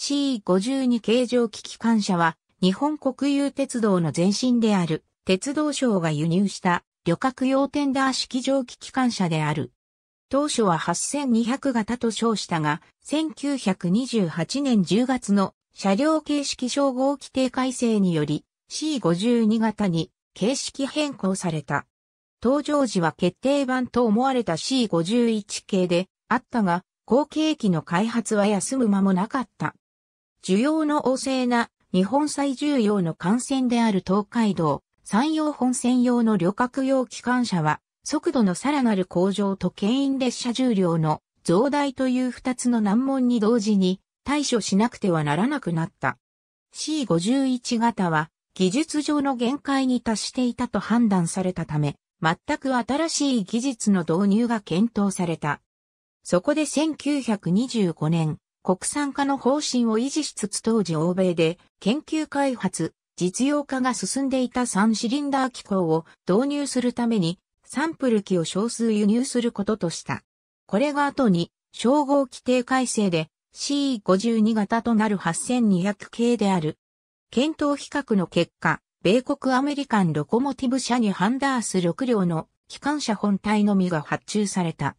C52 形状機機関車は日本国有鉄道の前身である鉄道省が輸入した旅客用テンダー式蒸気機関車である。当初は8200型と称したが、1928年10月の車両形式称号規定改正により C52 型に形式変更された。登場時は決定版と思われた C51 系であったが、後継機の開発は休む間もなかった。需要の旺盛な日本最重要の幹線である東海道、山陽本線用の旅客用機関車は、速度のさらなる向上と牽引列車重量の増大という二つの難問に同時に対処しなくてはならなくなった。C51 型は技術上の限界に達していたと判断されたため、全く新しい技術の導入が検討された。そこで1925年、国産化の方針を維持しつつ当時欧米で研究開発、実用化が進んでいた3シリンダー機構を導入するためにサンプル機を少数輸入することとした。これが後に、称号規定改正で C52 型となる8200系である。検討比較の結果、米国アメリカンロコモティブ社にハンダース6両の機関車本体のみが発注された。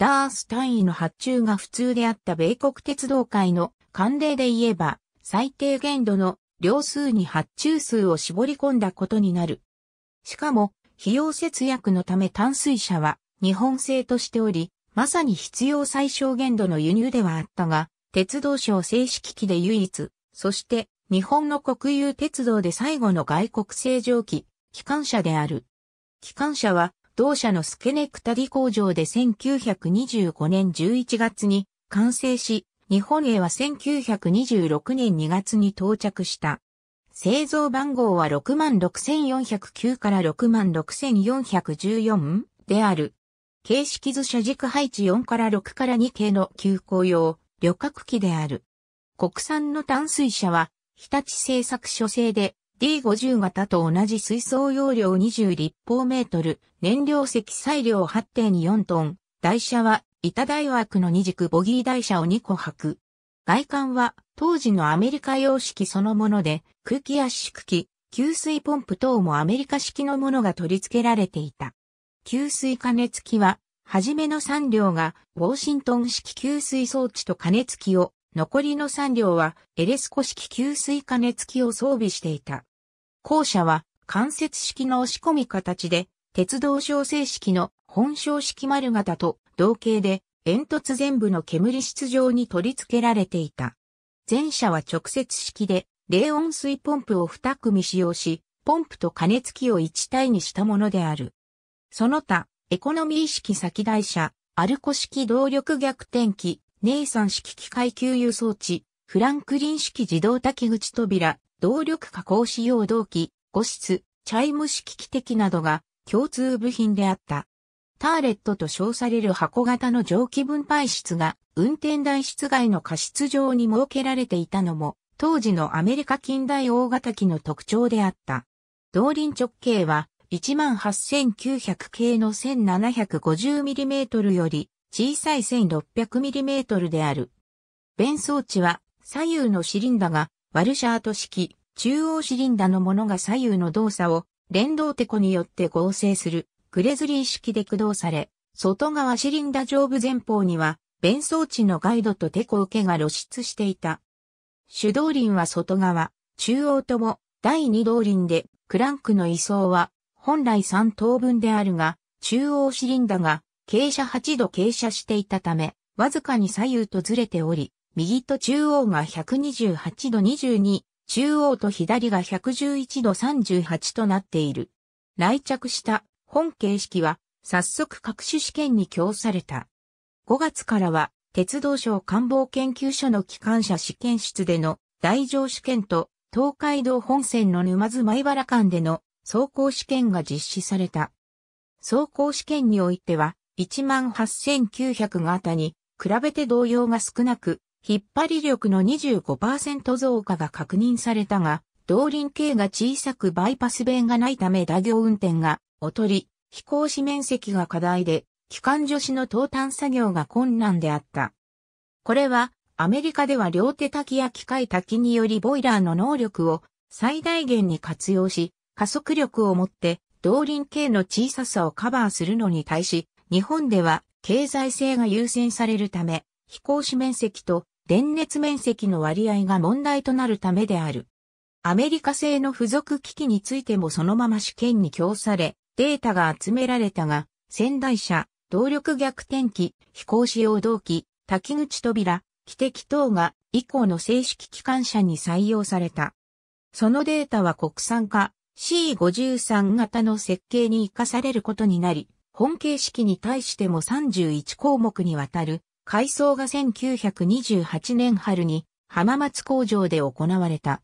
ダース単位の発注が普通であった米国鉄道会の慣例で言えば、最低限度の両数に発注数を絞り込んだことになる。しかも、費用節約のため淡水車は日本製としており、まさに必要最小限度の輸入ではあったが、鉄道省正式機で唯一、そして日本の国有鉄道で最後の外国製蒸気、機関車である。機関車は同社のスケネクタディ工場で1925年11月に完成し、日本へは1926年2月に到着した。製造番号は66,409から66,414である。形式図車軸配置4から6から2系の急行用旅客機である。国産の淡水車は日立製作所製で D50 型と同じ水槽容量20立方メートル、燃料積載量8.4トン、台車は板大枠の二軸ボギー台車を2個履く。外観は当時のアメリカ様式そのもので、空気圧縮機、給水ポンプ等もアメリカ式のものが取り付けられていた。給水加熱機は、はじめの3両がウォーシントン式給水装置と加熱機を、残りの3両はエレスコ式給水加熱機を装備していた。校舎は間接式の押し込み形で、鉄道小正式の本小式丸型と同型で、煙突全部の煙室状に取り付けられていた。前者は直接式で、冷温水ポンプを2組使用し、ポンプと加熱器を1体にしたものである。その他、エコノミー式先台車、アルコ式動力逆転機、ネイサン式機械給油装置、フランクリン式自動竹口扉、動力加工使用動機、5室、チャイム式機的などが共通部品であった。ターレットと称される箱型の蒸気分配室が運転台室外の過失上に設けられていたのも当時のアメリカ近代大型機の特徴であった。動輪直径は18900系の 1750mm より小さい 1600mm である。弁装置は左右のシリンダがワルシャート式、中央シリンダのものが左右の動作を連動テコによって合成するグレズリー式で駆動され、外側シリンダ上部前方には、弁装置のガイドとテコ受けが露出していた。手動輪は外側、中央とも第二動輪で、クランクの位相は本来3等分であるが、中央シリンダが傾斜8度傾斜していたため、わずかに左右とずれており、右と中央が128度22、中央と左が111度38となっている。来着した本形式は早速各種試験に供された。5月からは鉄道省官房研究所の機関車試験室での大乗試験と東海道本線の沼津米原間での走行試験が実施された。走行試験においては1 8900があたに比べて動揺が少なく引っ張り力の25%増加が確認されたが、動輪径が小さくバイパス弁がないため打業運転が劣り、飛行士面積が課題で、機関助手の投炭作業が困難であった。これは、アメリカでは両手滝や機械滝によりボイラーの能力を最大限に活用し、加速力を持って動輪径の小ささをカバーするのに対し、日本では経済性が優先されるため、飛行士面積と電熱面積の割合が問題となるためである。アメリカ製の付属機器についてもそのまま試験に供され、データが集められたが、仙台車、動力逆転機、飛行使用動機、滝口扉、汽笛等が以降の正式機関車に採用された。そのデータは国産化 C53 型の設計に活かされることになり、本形式に対しても31項目にわたる改装が1928年春に浜松工場で行われた。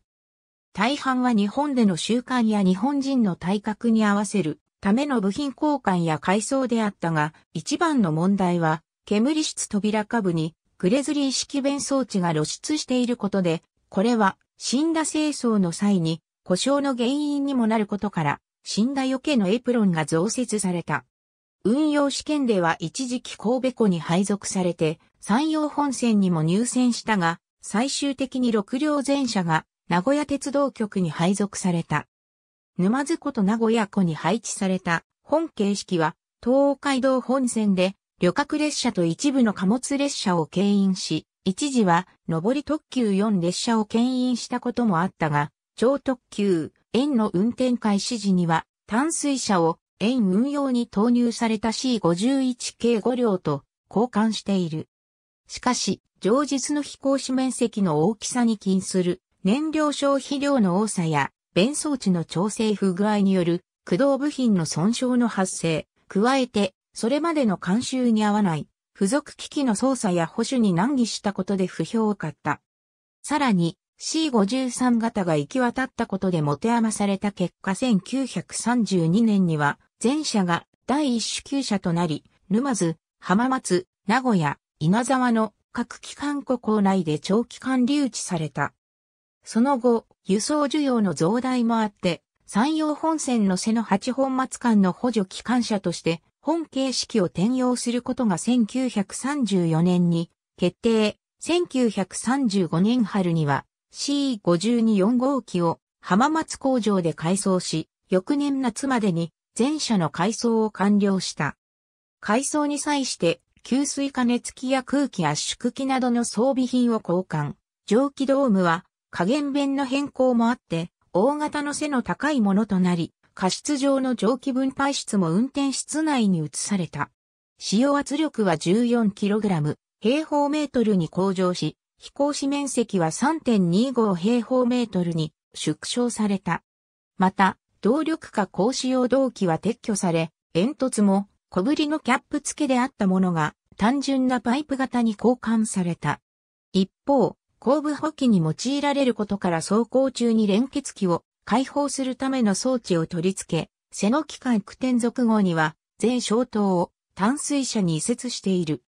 大半は日本での習慣や日本人の体格に合わせるための部品交換や改装であったが、一番の問題は、煙室扉下部にグレズリー式弁装置が露出していることで、これは死んだ清掃の際に故障の原因にもなることから、死んだ余計のエプロンが増設された。運用試験では一時期神戸湖に配属されて、山陽本線にも入線したが、最終的に6両全車が名古屋鉄道局に配属された。沼津湖と名古屋湖に配置された本形式は、東海道本線で旅客列車と一部の貨物列車を牽引し、一時は上り特急4列車を牽引したこともあったが、超特急、円の運転開始時には、淡水車を円運用に投入された C51 k 5両と交換している。しかし、上日の飛行士面積の大きさに近する燃料消費量の多さや、弁装置の調整不具合による駆動部品の損傷の発生、加えて、それまでの慣習に合わない、付属機器の操作や保守に難儀したことで不評を買った。さらに、C53 型が行き渡ったことで持て余された結果1932年には前者が第一種級者となり、沼津、浜松、名古屋、稲沢の各機関庫構内で長期間留置された。その後、輸送需要の増大もあって、山陽本線の瀬の八本松間の補助機関車として、本形式を転用することが1934年に決定。1935年春には C524 号機を浜松工場で改装し、翌年夏までに全社の改装を完了した。改装に際して、給水加熱器や空気圧縮機などの装備品を交換。蒸気ドームは、加減弁の変更もあって、大型の背の高いものとなり、過失上の蒸気分配室も運転室内に移された。使用圧力は 14kg 平方メートルに向上し、飛行士面積は3.25平方メートルに縮小された。また、動力化高使用動機は撤去され、煙突も小ぶりのキャップ付けであったものが単純なパイプ型に交換された。一方、後部補機に用いられることから走行中に連結機を解放するための装置を取り付け、背の機械区転属号には全消灯を淡水車に移設している。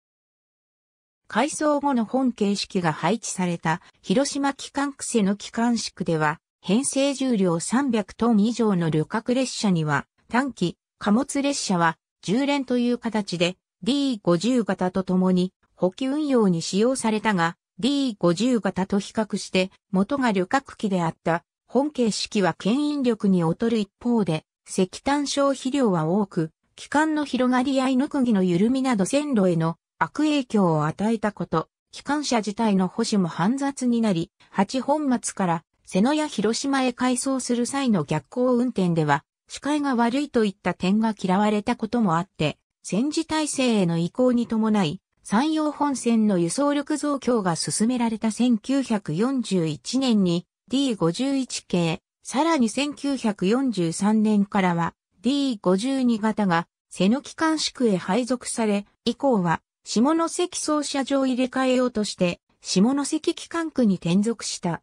改装後の本形式が配置された広島機関区瀬の機関宿では編成重量300トン以上の旅客列車には、短期、貨物列車は、10連という形で、D50 型とともに、補給運用に使用されたが、D50 型と比較して、元が旅客機であった、本形式は牽引力に劣る一方で、石炭消費量は多く、機関の広がり合いの釘の緩みなど線路への悪影響を与えたこと、機関車自体の保守も煩雑になり、8本末から瀬野や広島へ改装する際の逆行運転では、視界が悪いといった点が嫌われたこともあって、戦時体制への移行に伴い、山陽本線の輸送力増強が進められた1941年に D51 系、さらに1943年からは D52 型が瀬野機関宿へ配属され、以降は下関総車場入れ替えようとして、下関機関区に転属した。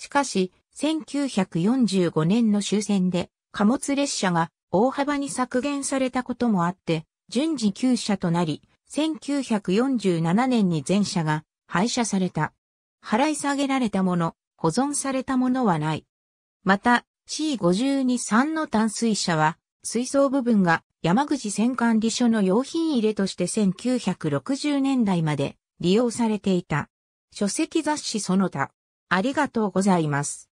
しかし、1945年の終戦で貨物列車が大幅に削減されたこともあって、順次旧車となり、1947年に全車が廃車された。払い下げられたもの、保存されたものはない。また、C523 の淡水車は、水槽部分が山口戦管理所の用品入れとして1960年代まで利用されていた。書籍雑誌その他。ありがとうございます。